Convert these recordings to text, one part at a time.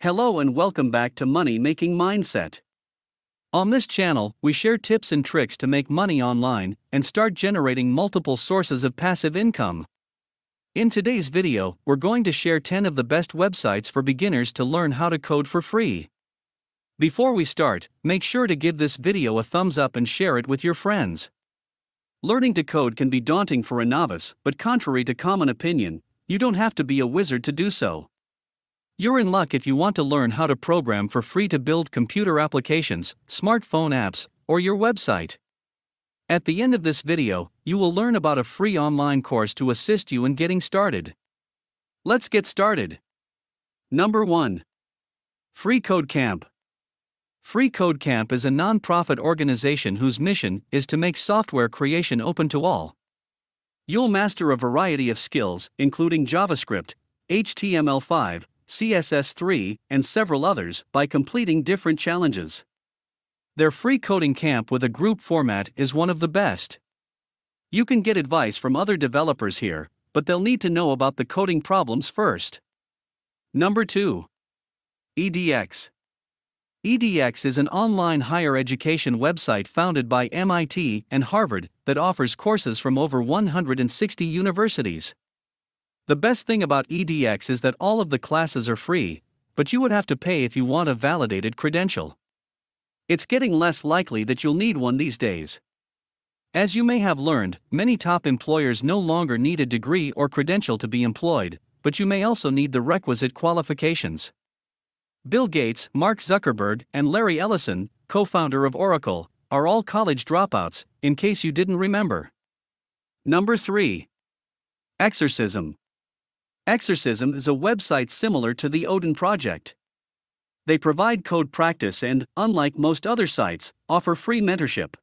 Hello and welcome back to Money Making Mindset. On this channel, we share tips and tricks to make money online and start generating multiple sources of passive income. In today's video, we're going to share 10 of the best websites for beginners to learn how to code for free. Before we start, make sure to give this video a thumbs up and share it with your friends. Learning to code can be daunting for a novice, but contrary to common opinion, you don't have to be a wizard to do so. You're in luck if you want to learn how to program for free to build computer applications, smartphone apps, or your website. At the end of this video, you will learn about a free online course to assist you in getting started. Let's get started. Number 1. Free Code Camp. Free Code Camp is a nonprofit organization whose mission is to make software creation open to all. You'll master a variety of skills, including JavaScript, HTML5, CSS3, and several others by completing different challenges. Their free coding camp with a group format is one of the best. You can get advice from other developers here, but they'll need to know about the coding problems first. Number 2. EDX. EDX is an online higher education website founded by MIT and Harvard that offers courses from over 160 universities. The best thing about EDX is that all of the classes are free, but you would have to pay if you want a validated credential. It's getting less likely that you'll need one these days. As you may have learned, many top employers no longer need a degree or credential to be employed, but you may also need the requisite qualifications. Bill Gates, Mark Zuckerberg, and Larry Ellison, co founder of Oracle, are all college dropouts, in case you didn't remember. Number 3. Exorcism Exorcism is a website similar to the Odin Project. They provide code practice and, unlike most other sites, offer free mentorship.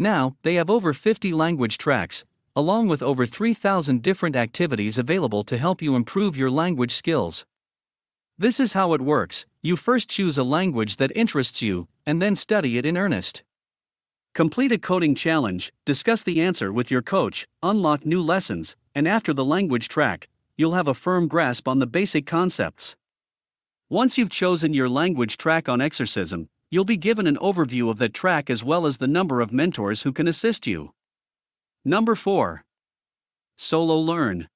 Now, they have over 50 language tracks, along with over 3,000 different activities available to help you improve your language skills. This is how it works you first choose a language that interests you, and then study it in earnest. Complete a coding challenge, discuss the answer with your coach, unlock new lessons, and after the language track, you'll have a firm grasp on the basic concepts. Once you've chosen your language track on exorcism, you'll be given an overview of that track as well as the number of mentors who can assist you. Number 4. Solo Learn.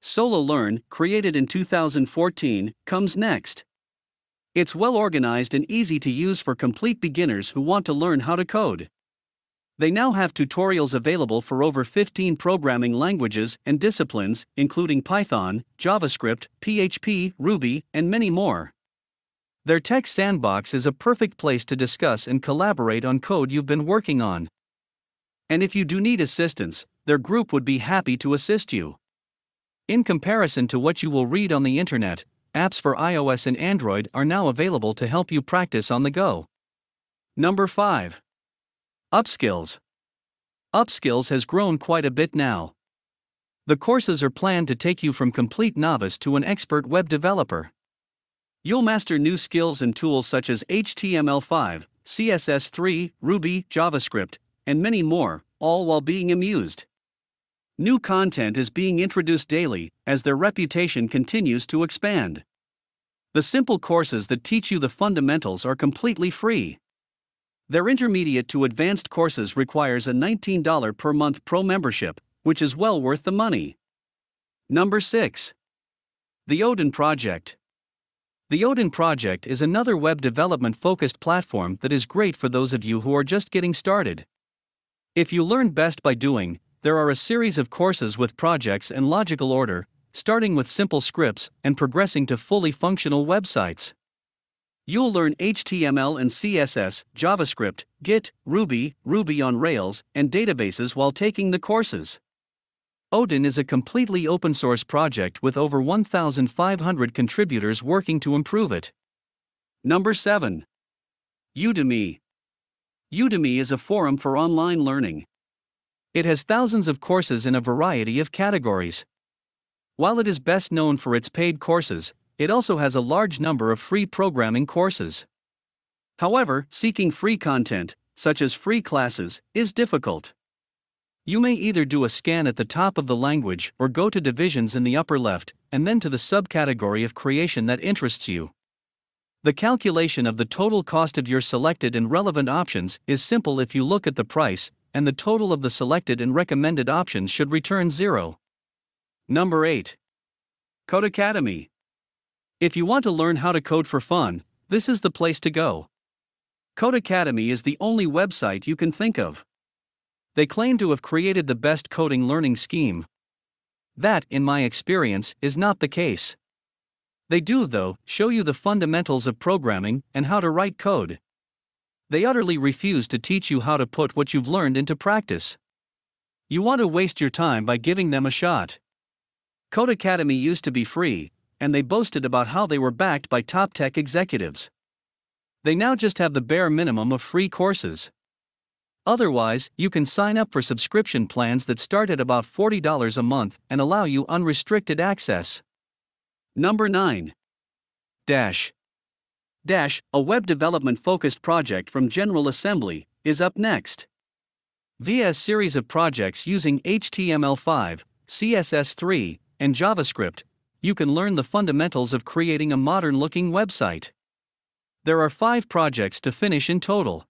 Solo Learn, created in 2014, comes next. It's well organized and easy to use for complete beginners who want to learn how to code. They now have tutorials available for over 15 programming languages and disciplines, including Python, JavaScript, PHP, Ruby, and many more. Their Tech Sandbox is a perfect place to discuss and collaborate on code you've been working on. And if you do need assistance, their group would be happy to assist you. In comparison to what you will read on the internet, apps for iOS and Android are now available to help you practice on the go. Number 5. Upskills. Upskills has grown quite a bit now. The courses are planned to take you from complete novice to an expert web developer. You'll master new skills and tools such as HTML5, CSS3, Ruby, JavaScript, and many more, all while being amused. New content is being introduced daily as their reputation continues to expand. The simple courses that teach you the fundamentals are completely free. Their intermediate to advanced courses requires a $19 per month pro membership, which is well worth the money. Number 6. The Odin Project. The Odin Project is another web development focused platform that is great for those of you who are just getting started. If you learn best by doing, there are a series of courses with projects in logical order, starting with simple scripts and progressing to fully functional websites. You'll learn HTML and CSS, JavaScript, Git, Ruby, Ruby on Rails, and databases while taking the courses. Odin is a completely open source project with over 1,500 contributors working to improve it. Number 7. Udemy. Udemy is a forum for online learning. It has thousands of courses in a variety of categories. While it is best known for its paid courses, it also has a large number of free programming courses. However, seeking free content, such as free classes, is difficult. You may either do a scan at the top of the language or go to divisions in the upper left and then to the subcategory of creation that interests you. The calculation of the total cost of your selected and relevant options is simple if you look at the price, and the total of the selected and recommended options should return zero. Number 8. Code Academy if you want to learn how to code for fun, this is the place to go. Code Academy is the only website you can think of. They claim to have created the best coding learning scheme. That, in my experience, is not the case. They do, though, show you the fundamentals of programming and how to write code. They utterly refuse to teach you how to put what you've learned into practice. You want to waste your time by giving them a shot. Code Academy used to be free, and they boasted about how they were backed by top tech executives. They now just have the bare minimum of free courses. Otherwise, you can sign up for subscription plans that start at about $40 a month and allow you unrestricted access. Number 9. Dash. Dash, a web development focused project from General Assembly, is up next. VS series of projects using HTML5, CSS3, and JavaScript you can learn the fundamentals of creating a modern looking website. There are five projects to finish in total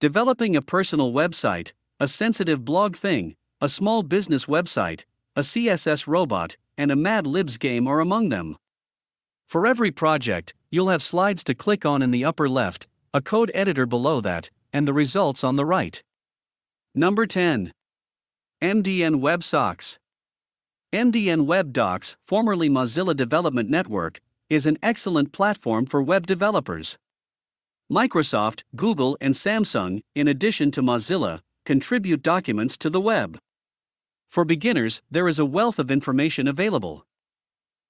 developing a personal website, a sensitive blog thing, a small business website, a CSS robot, and a Mad Libs game are among them. For every project, you'll have slides to click on in the upper left, a code editor below that, and the results on the right. Number 10 MDN Web MDN Web Docs, formerly Mozilla Development Network, is an excellent platform for web developers. Microsoft, Google, and Samsung, in addition to Mozilla, contribute documents to the web. For beginners, there is a wealth of information available.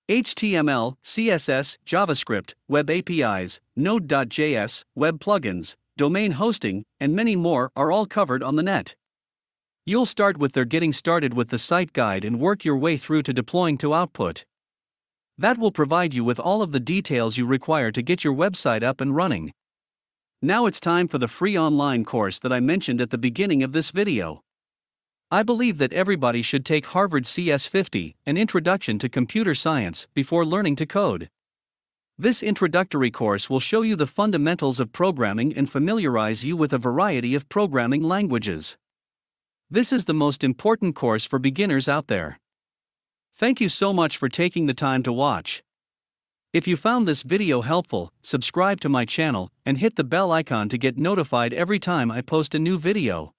HTML, CSS, JavaScript, web APIs, Node.js, web plugins, domain hosting, and many more are all covered on the net. You'll start with their getting started with the site guide and work your way through to deploying to output. That will provide you with all of the details you require to get your website up and running. Now it's time for the free online course that I mentioned at the beginning of this video. I believe that everybody should take Harvard CS50, an introduction to computer science, before learning to code. This introductory course will show you the fundamentals of programming and familiarize you with a variety of programming languages. This is the most important course for beginners out there. Thank you so much for taking the time to watch. If you found this video helpful, subscribe to my channel and hit the bell icon to get notified every time I post a new video.